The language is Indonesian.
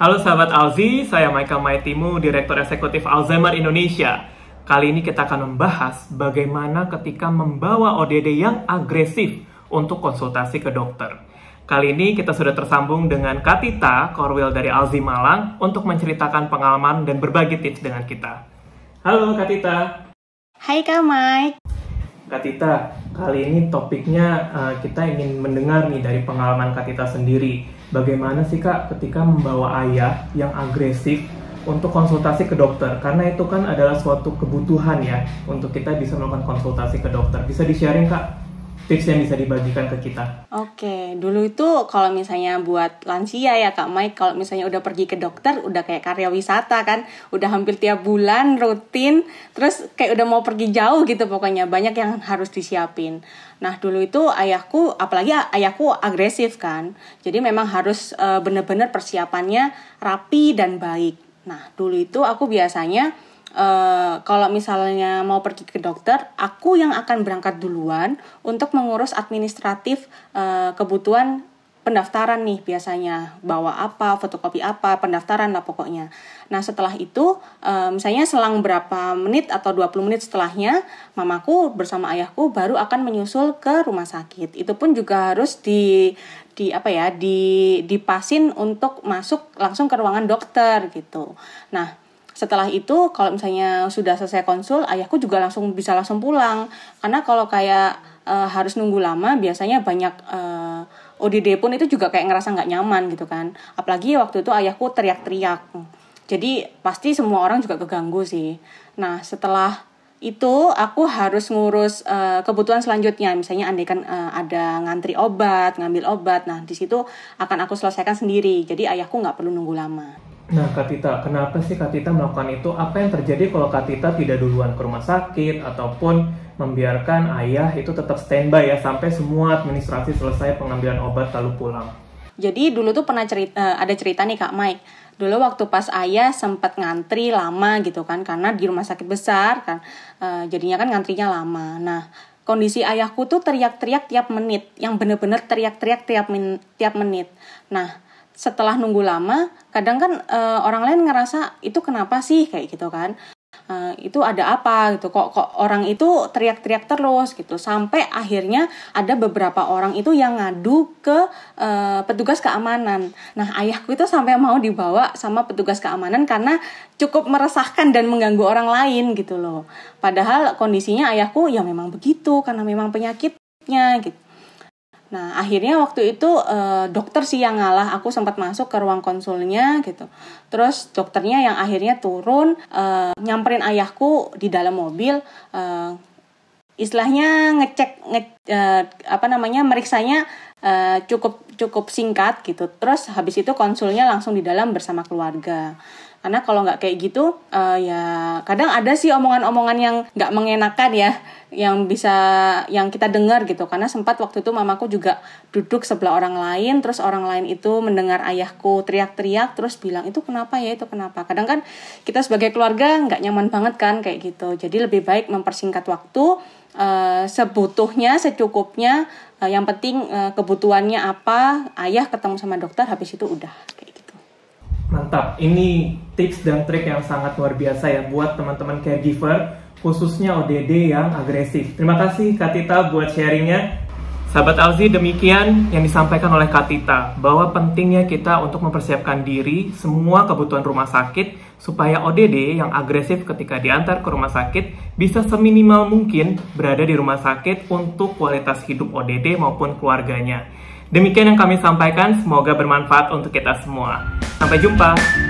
Halo sahabat Alzi, saya Michael Maitimu, Direktur Eksekutif Alzheimer Indonesia. Kali ini kita akan membahas bagaimana ketika membawa ODD yang agresif untuk konsultasi ke dokter. Kali ini kita sudah tersambung dengan Katita, Korwil dari Alzi Malang, untuk menceritakan pengalaman dan berbagi tips dengan kita. Halo Katita. Hai Kak Mike. Katita, kali ini topiknya uh, kita ingin mendengar nih dari pengalaman Katita sendiri bagaimana sih kak ketika membawa ayah yang agresif untuk konsultasi ke dokter karena itu kan adalah suatu kebutuhan ya untuk kita bisa melakukan konsultasi ke dokter bisa di sharing kak tips yang bisa dibagikan ke kita? Oke, dulu itu kalau misalnya buat lansia ya Kak Mike, kalau misalnya udah pergi ke dokter, udah kayak karya wisata kan, udah hampir tiap bulan rutin, terus kayak udah mau pergi jauh gitu pokoknya, banyak yang harus disiapin. Nah dulu itu ayahku, apalagi ayahku agresif kan, jadi memang harus eh, bener-bener persiapannya rapi dan baik. Nah dulu itu aku biasanya Uh, kalau misalnya mau pergi ke dokter, aku yang akan berangkat duluan untuk mengurus administratif uh, kebutuhan pendaftaran nih biasanya bawa apa fotokopi apa pendaftaran lah pokoknya nah setelah itu uh, misalnya selang berapa menit atau 20 menit setelahnya mamaku bersama ayahku baru akan menyusul ke rumah sakit itu pun juga harus di di apa ya di dipasin untuk masuk langsung ke ruangan dokter gitu nah setelah itu kalau misalnya sudah selesai konsul ayahku juga langsung bisa langsung pulang karena kalau kayak e, harus nunggu lama biasanya banyak e, eh, ODD pun itu juga kayak ngerasa nggak nyaman gitu kan apalagi waktu itu ayahku teriak-teriak jadi pasti semua orang juga keganggu sih nah setelah itu aku harus ngurus uh, kebutuhan selanjutnya misalnya andai kan uh, ada ngantri obat ngambil obat nah di situ akan aku selesaikan sendiri jadi ayahku nggak perlu nunggu lama Nah, Katita, kenapa sih Katita melakukan itu? Apa yang terjadi kalau Katita tidak duluan ke rumah sakit ataupun membiarkan ayah itu tetap standby ya sampai semua administrasi selesai pengambilan obat lalu pulang? Jadi dulu tuh pernah cerita, eh, ada cerita nih Kak Mike. Dulu waktu pas ayah sempat ngantri lama gitu kan karena di rumah sakit besar kan eh, jadinya kan ngantrinya lama. Nah, kondisi ayahku tuh teriak-teriak tiap menit, yang bener-bener teriak-teriak tiap, tiap menit. Nah, setelah nunggu lama kadang kan uh, orang lain ngerasa itu kenapa sih kayak gitu kan uh, itu ada apa gitu kok kok orang itu teriak-teriak terus gitu sampai akhirnya ada beberapa orang itu yang ngadu ke uh, petugas keamanan nah ayahku itu sampai mau dibawa sama petugas keamanan karena cukup meresahkan dan mengganggu orang lain gitu loh padahal kondisinya ayahku ya memang begitu karena memang penyakitnya gitu Nah, akhirnya waktu itu eh, dokter sih yang ngalah. Aku sempat masuk ke ruang konsulnya gitu. Terus dokternya yang akhirnya turun eh, nyamperin ayahku di dalam mobil eh, istilahnya ngecek nge, eh, apa namanya meriksanya Eh, cukup cukup singkat gitu. Terus habis itu konsulnya langsung di dalam bersama keluarga. Karena kalau nggak kayak gitu, uh, ya kadang ada sih omongan-omongan yang nggak mengenakan ya, yang bisa yang kita dengar gitu. Karena sempat waktu itu mamaku juga duduk sebelah orang lain, terus orang lain itu mendengar ayahku teriak-teriak, terus bilang itu kenapa ya, itu kenapa. Kadang kan kita sebagai keluarga nggak nyaman banget kan kayak gitu. Jadi lebih baik mempersingkat waktu, uh, sebutuhnya, secukupnya Eh, yang penting eh, kebutuhannya apa ayah ketemu sama dokter habis itu udah kayak gitu mantap ini tips dan trik yang sangat luar biasa ya buat teman-teman caregiver khususnya ODD yang agresif terima kasih Katita buat sharingnya Sahabat Alzi, demikian yang disampaikan oleh Katita, bahwa pentingnya kita untuk mempersiapkan diri semua kebutuhan rumah sakit supaya ODD yang agresif ketika diantar ke rumah sakit bisa seminimal mungkin berada di rumah sakit untuk kualitas hidup ODD maupun keluarganya. Demikian yang kami sampaikan, semoga bermanfaat untuk kita semua. Sampai jumpa!